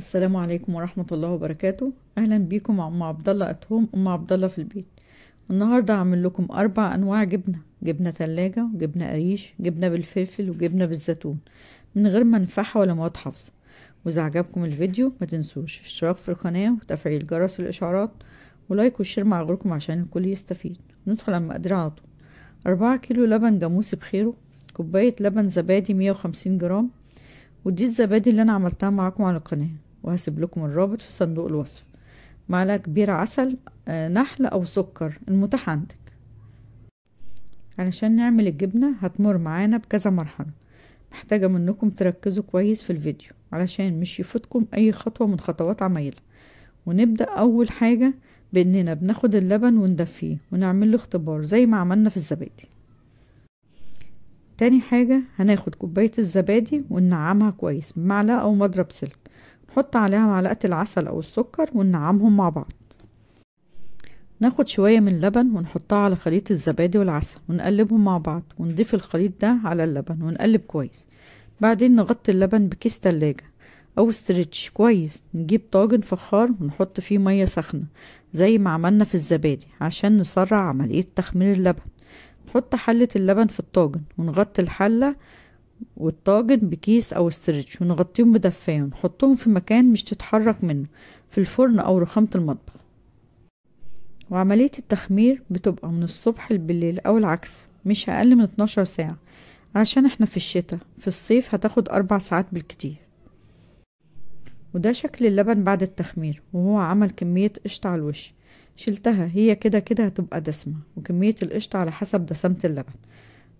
السلام عليكم ورحمة الله وبركاته أهلا بيكم أم عبد الله أتهم أم عبد الله في البيت النهاردة أعمل لكم أربع أنواع جبنة جبنة تلاجة وجبنة قريش جبنة بالفلفل وجبنة بالزيتون من غير ما نفحها ولا مواد حافظة وإذا عجبكم الفيديو ما تنسوش اشتراك في القناة وتفعيل جرس الإشعارات ولايك وشير مع غيركم عشان الكل يستفيد ندخل على المقادير على طول أربعة كيلو لبن جاموسي بخيره كوباية لبن زبادي مية وخمسين جرام ودي الزبادي اللي أنا عملتها معاكم على القناة وهسيب لكم الرابط في صندوق الوصف معلقة كبيرة عسل آه، نحل أو سكر المتاح عندك علشان نعمل الجبنة هتمر معانا بكذا مرحلة محتاجة منكم تركزوا كويس في الفيديو علشان مش يفوتكم أي خطوة من خطوات عمايلة ونبدأ أول حاجة بإننا بناخد اللبن وندفيه ونعمل له اختبار زي ما عملنا في الزبادي تاني حاجة هناخد كوباية الزبادي وننعمها كويس بمعلقة أو مضرب سلك نحط عليها معلقة العسل أو السكر وننعمهم مع بعض ناخد شوية من اللبن ونحطها على خليط الزبادي والعسل ونقلبهم مع بعض ونضيف الخليط ده على اللبن ونقلب كويس بعدين نغطي اللبن بكيس تلاجة أو استرتش كويس نجيب طاجن فخار ونحط فيه مية سخنة زي ما عملنا في الزبادي عشان نسرع عملية تخمير اللبن نحط حلة اللبن في الطاجن ونغطي الحلة والطاجن بكيس او استرتش ونغطيهم بدفايه ونحطهم في مكان مش تتحرك منه في الفرن او رخامة المطبخ وعملية التخمير بتبقى من الصبح لبالليل او العكس مش اقل من 12 ساعة عشان احنا في الشتاء في الصيف هتاخد اربع ساعات بالكتير وده شكل اللبن بعد التخمير وهو عمل كمية قشطة على الوش شلتها هي كده كده هتبقى دسمة وكمية القشطة على حسب دسمة اللبن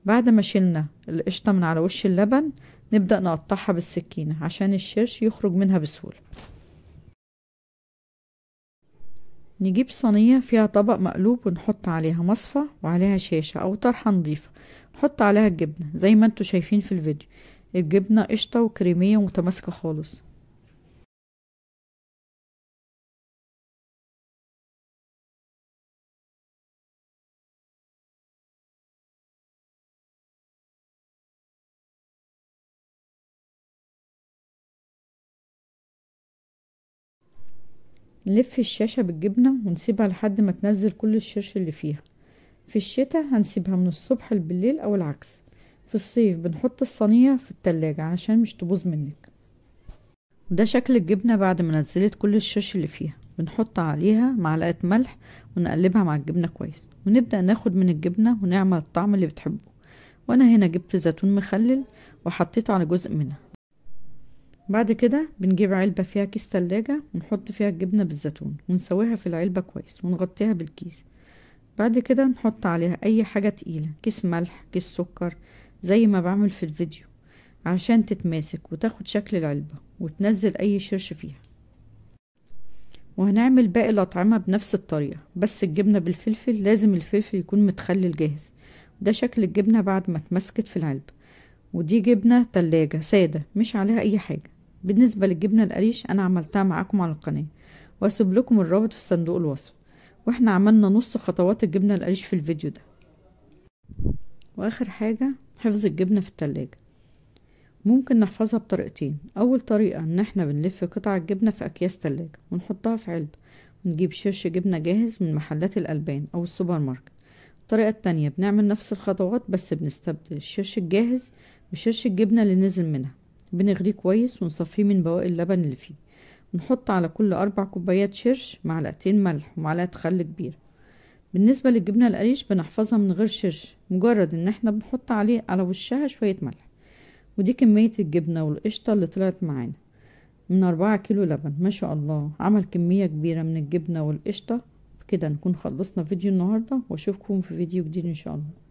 بعد ما شلنا القشطة من على وش اللبن نبدأ نقطعها بالسكينة عشان الشرش يخرج منها بسهولة نجيب صينية فيها طبق مقلوب ونحط عليها مصفى وعليها شاشة أو طرحة نضيفة نحط عليها الجبنة زي ما انتوا شايفين في الفيديو الجبنة قشطة وكريمية ومتماسكة خالص نلف الشاشة بالجبنة ونسيبها لحد ما تنزل كل الشرش اللي فيها في الشتاء هنسيبها من الصبح للبليل او العكس في الصيف بنحط الصينية في التلاجة علشان مش تبوظ منك ده شكل الجبنة بعد ما نزلت كل الشرش اللي فيها بنحط عليها معلقة ملح ونقلبها مع الجبنة كويس ونبدأ ناخد من الجبنة ونعمل الطعم اللي بتحبه وانا هنا جبت زيتون مخلل وحطيت على جزء منها بعد كده بنجيب علبة فيها كيس تلاجة ونحط فيها الجبنة بالزيتون ونسويها في العلبة كويس ونغطيها بالكيس بعد كده نحط عليها اي حاجة تقيلة كيس ملح كيس سكر زي ما بعمل في الفيديو عشان تتماسك وتاخد شكل العلبة وتنزل اي شرش فيها وهنعمل باقي الأطعمة بنفس الطريقة بس الجبنة بالفلفل لازم الفلفل يكون متخلل جاهز ده شكل الجبنة بعد ما اتمسكت في العلبة ودي جبنة تلاجة سادة مش عليها أي حاجة بالنسبة للجبنة القريش أنا عملتها معاكم على القناة وأسيب لكم الرابط في صندوق الوصف واحنا عملنا نص خطوات الجبنة القريش في الفيديو ده وآخر حاجة حفظ الجبنة في التلاجة ممكن نحفظها بطريقتين أول طريقة إن احنا بنلف قطع الجبنة في أكياس تلاجة ونحطها في علبة ونجيب شرش جبنة جاهز من محلات الألبان أو السوبر ماركت الطريقة التانية بنعمل نفس الخطوات بس بنستبدل الشرش الجاهز بشرش الجبنة اللي نزل منها بنغليه كويس ونصفيه من بواقي اللبن اللي فيه ونحط على كل أربع كوبايات شرش معلقتين ملح ومعلقة خل كبيرة بالنسبة للجبنة القريش بنحفظها من غير شرش مجرد ان احنا بنحط عليه على وشها شوية ملح ودي كمية الجبنة والقشطة اللي طلعت معانا من أربعة كيلو لبن ما شاء الله عمل كمية كبيرة من الجبنة والقشطة كده نكون خلصنا فيديو النهاردة واشوفكم في فيديو جديد ان شاء الله